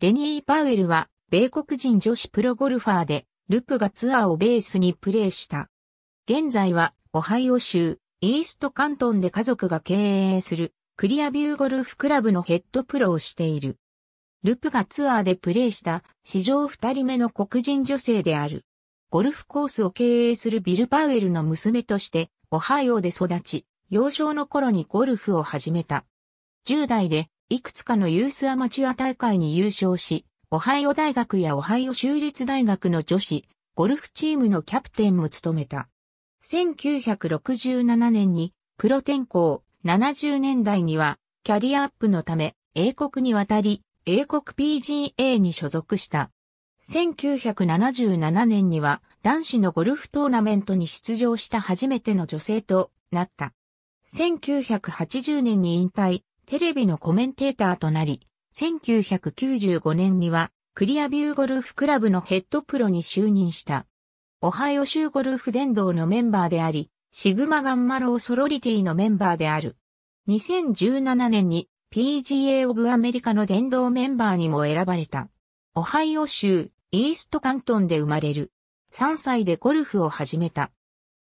レニー・パウエルは、米国人女子プロゴルファーで、ルプがツアーをベースにプレーした。現在は、オハイオ州、イーストカントンで家族が経営する、クリアビューゴルフクラブのヘッドプロをしている。ルプがツアーでプレーした、史上二人目の黒人女性である。ゴルフコースを経営するビル・パウエルの娘として、オハイオで育ち、幼少の頃にゴルフを始めた。10代でいくつかのユースアマチュア大会に優勝し、オハイオ大学やオハイオ州立大学の女子、ゴルフチームのキャプテンも務めた。1967年にプロ転向、70年代にはキャリアアップのため英国に渡り、英国 PGA に所属した。1977年には男子のゴルフトーナメントに出場した初めての女性となった。1980年に引退、テレビのコメンテーターとなり、1995年にはクリアビューゴルフクラブのヘッドプロに就任した。オハイオ州ゴルフ殿堂のメンバーであり、シグマガンマローソロリティのメンバーである。2017年に PGA オブアメリカの殿堂メンバーにも選ばれた。オハイオ州イーストカントンで生まれる。3歳でゴルフを始めた。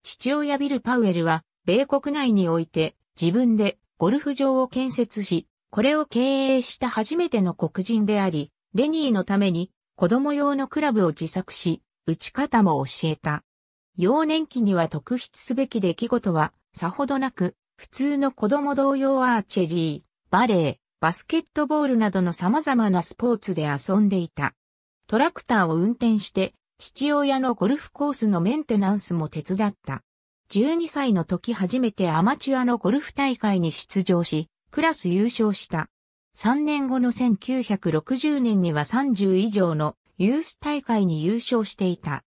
父親ビル・パウエルは、米国内において自分でゴルフ場を建設し、これを経営した初めての黒人であり、レニーのために子供用のクラブを自作し、打ち方も教えた。幼年期には特筆すべき出来事は、さほどなく、普通の子供同様アーチェリー、バレー、バスケットボールなどの様々なスポーツで遊んでいた。トラクターを運転して、父親のゴルフコースのメンテナンスも手伝った。12歳の時初めてアマチュアのゴルフ大会に出場し、クラス優勝した。3年後の1960年には30以上のユース大会に優勝していた。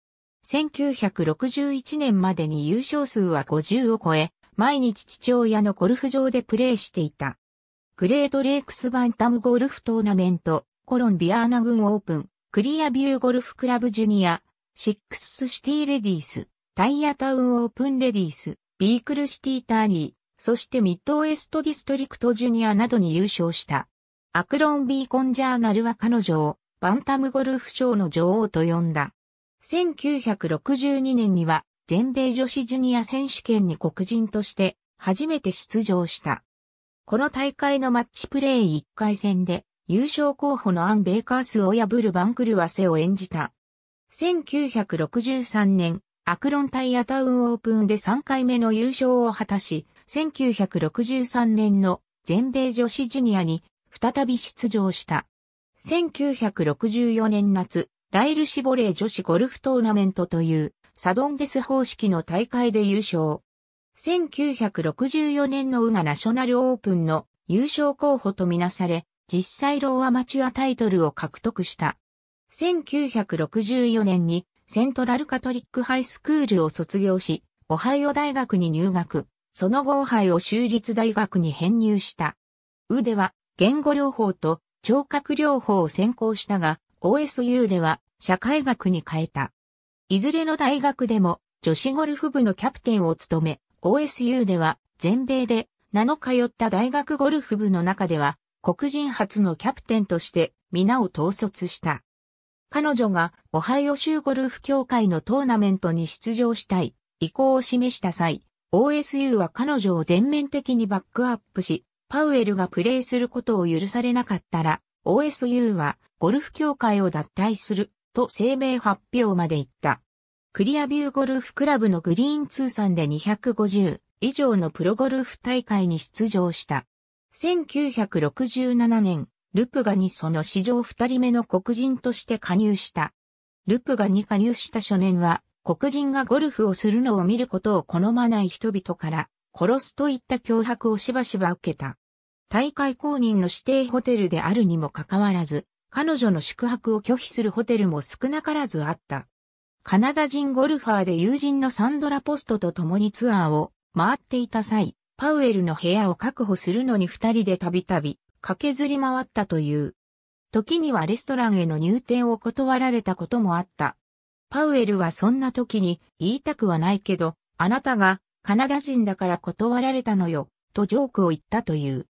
1961年までに優勝数は50を超え、毎日父親のゴルフ場でプレーしていた。グレートレイクスバンタムゴルフトーナメント、コロンビアーナ軍オープン、クリアビューゴルフクラブジュニア、シックスシティレディース。タイヤタウンオープンレディース、ビークルシティターニー、そしてミッドウェストディストリクトジュニアなどに優勝した。アクロンビーコンジャーナルは彼女をバンタムゴルフ賞の女王と呼んだ。1962年には全米女子ジュニア選手権に黒人として初めて出場した。この大会のマッチプレイ1回戦で優勝候補のアン・ベイカースを破る番狂わせを演じた。1963年、アクロンタイアタウンオープンで3回目の優勝を果たし、1963年の全米女子ジュニアに再び出場した。1964年夏、ライルシボレー女子ゴルフトーナメントというサドンデス方式の大会で優勝。1964年のウガナショナルオープンの優勝候補とみなされ、実際ローアマチュアタイトルを獲得した。1964年にセントラルカトリックハイスクールを卒業し、オハイオ大学に入学、その後オハイオ州立大学に編入した。ウでは言語療法と聴覚療法を専攻したが、OSU では社会学に変えた。いずれの大学でも女子ゴルフ部のキャプテンを務め、OSU では全米で7日寄った大学ゴルフ部の中では黒人初のキャプテンとして皆を統率した。彼女がオハイオ州ゴルフ協会のトーナメントに出場したい意向を示した際、OSU は彼女を全面的にバックアップし、パウエルがプレーすることを許されなかったら、OSU はゴルフ協会を脱退すると声明発表まで言った。クリアビューゴルフクラブのグリーン通算で250以上のプロゴルフ大会に出場した。1967年、ルプガにその史上二人目の黒人として加入した。ルプガに加入した初年は、黒人がゴルフをするのを見ることを好まない人々から、殺すといった脅迫をしばしば受けた。大会公認の指定ホテルであるにもかかわらず、彼女の宿泊を拒否するホテルも少なからずあった。カナダ人ゴルファーで友人のサンドラ・ポストと共にツアーを回っていた際、パウエルの部屋を確保するのに二人でたびたび駆けずり回ったという。時にはレストランへの入店を断られたこともあった。パウエルはそんな時に言いたくはないけど、あなたがカナダ人だから断られたのよ、とジョークを言ったという。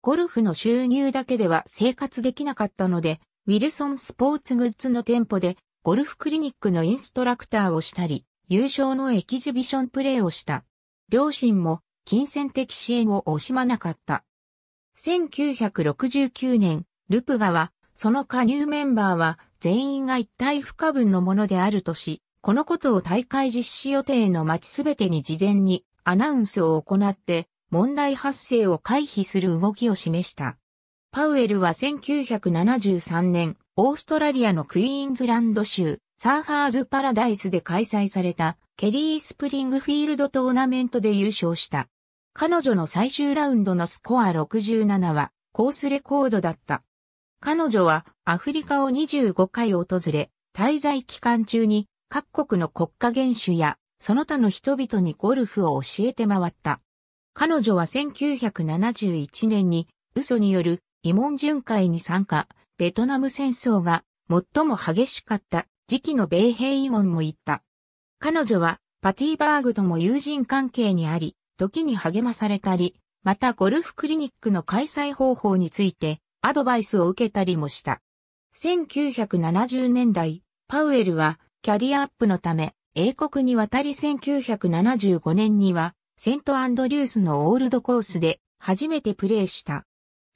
ゴルフの収入だけでは生活できなかったので、ウィルソンスポーツグッズの店舗でゴルフクリニックのインストラクターをしたり、優勝のエキジビションプレーをした。両親も金銭的支援を惜しまなかった。1969年、ルプガは、その加入メンバーは全員が一体不可分のものであるとし、このことを大会実施予定の町すべてに事前にアナウンスを行って問題発生を回避する動きを示した。パウエルは1973年、オーストラリアのクイーンズランド州、サーファーズパラダイスで開催されたケリースプリングフィールドトーナメントで優勝した。彼女の最終ラウンドのスコア67はコースレコードだった。彼女はアフリカを25回訪れ、滞在期間中に各国の国家元首やその他の人々にゴルフを教えて回った。彼女は1971年に嘘による慰問巡回に参加、ベトナム戦争が最も激しかった時期の米兵慰問も言った。彼女はパティバーグとも友人関係にあり、時に励まされたり、またゴルフクリニックの開催方法についてアドバイスを受けたりもした。1970年代、パウエルはキャリアアップのため英国に渡り1975年にはセントアンドリュースのオールドコースで初めてプレーした。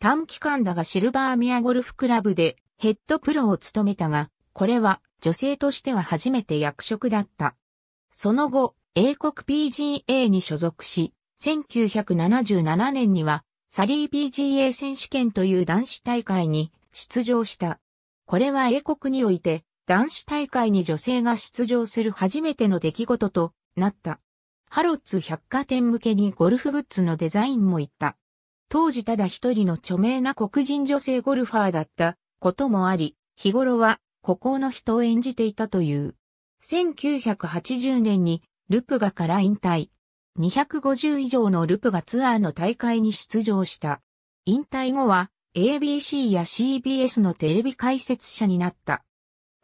短期間だがシルバーミアゴルフクラブでヘッドプロを務めたが、これは女性としては初めて役職だった。その後、英国 PGA に所属し、1977年にはサリー PGA 選手権という男子大会に出場した。これは英国において男子大会に女性が出場する初めての出来事となった。ハロッツ百貨店向けにゴルフグッズのデザインもいった。当時ただ一人の著名な黒人女性ゴルファーだったこともあり、日頃は孤高の人を演じていたという。1980年にルプガから引退。250以上のルプガツアーの大会に出場した。引退後は ABC や CBS のテレビ解説者になった。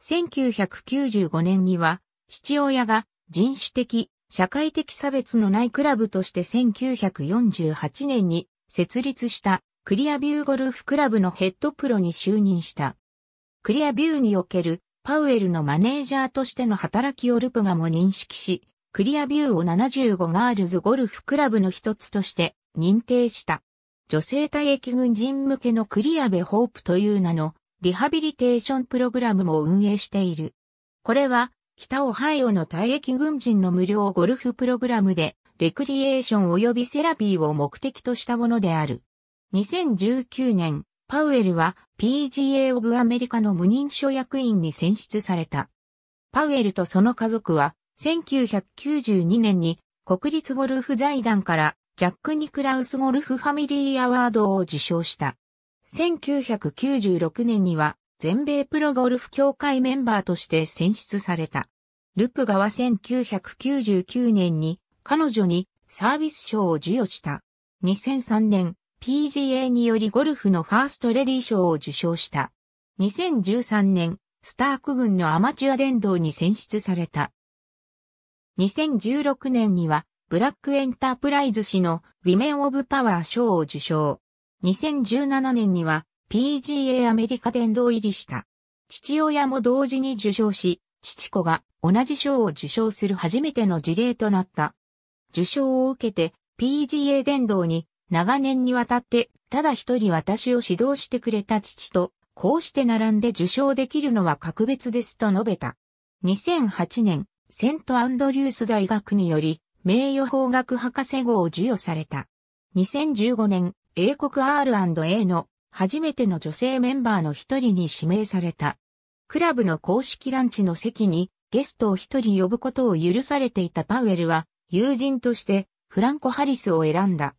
1995年には父親が人種的、社会的差別のないクラブとして1948年に設立したクリアビューゴルフクラブのヘッドプロに就任した。クリアビューにおけるパウエルのマネージャーとしての働きをルプガも認識し、クリアビューを75ガールズゴルフクラブの一つとして認定した。女性退役軍人向けのクリアベホープという名のリハビリテーションプログラムも運営している。これは北オハイオの退役軍人の無料ゴルフプログラムでレクリエーション及びセラピーを目的としたものである。2019年、パウエルは PGA オブアメリカの無認証役員に選出された。パウエルとその家族は1992年に国立ゴルフ財団からジャック・ニクラウス・ゴルフ・ファミリー・アワードを受賞した。1996年には全米プロゴルフ協会メンバーとして選出された。ルプガは1999年に彼女にサービス賞を授与した。2003年 PGA によりゴルフのファーストレディ賞を受賞した。2013年スターク軍のアマチュア殿堂に選出された。2016年には、ブラックエンタープライズ氏のウィメン・オブ・パワー賞を受賞。2017年には PGA アメリカ殿堂入りした。父親も同時に受賞し、父子が同じ賞を受賞する初めての事例となった。受賞を受けて PGA 殿堂に長年にわたってただ一人私を指導してくれた父と、こうして並んで受賞できるのは格別ですと述べた。2008年、セントアンドリュース大学により、名誉法学博士号を授与された。2015年、英国 R&A の初めての女性メンバーの一人に指名された。クラブの公式ランチの席にゲストを一人呼ぶことを許されていたパウエルは、友人としてフランコ・ハリスを選んだ。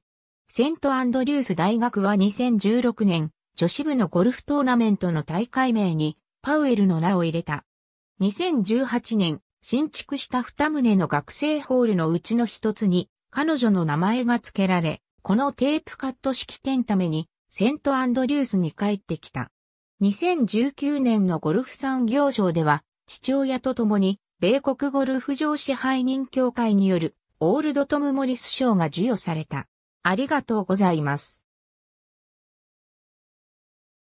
セントアンドリュース大学は2016年、女子部のゴルフトーナメントの大会名にパウエルの名を入れた。2018年、新築した二棟の学生ホールのうちの一つに彼女の名前が付けられ、このテープカット式典ためにセントアンドリュースに帰ってきた。2019年のゴルフ産業場では、父親と共に、米国ゴルフ場支配人協会による、オールドトム・モリス賞が授与された。ありがとうございます。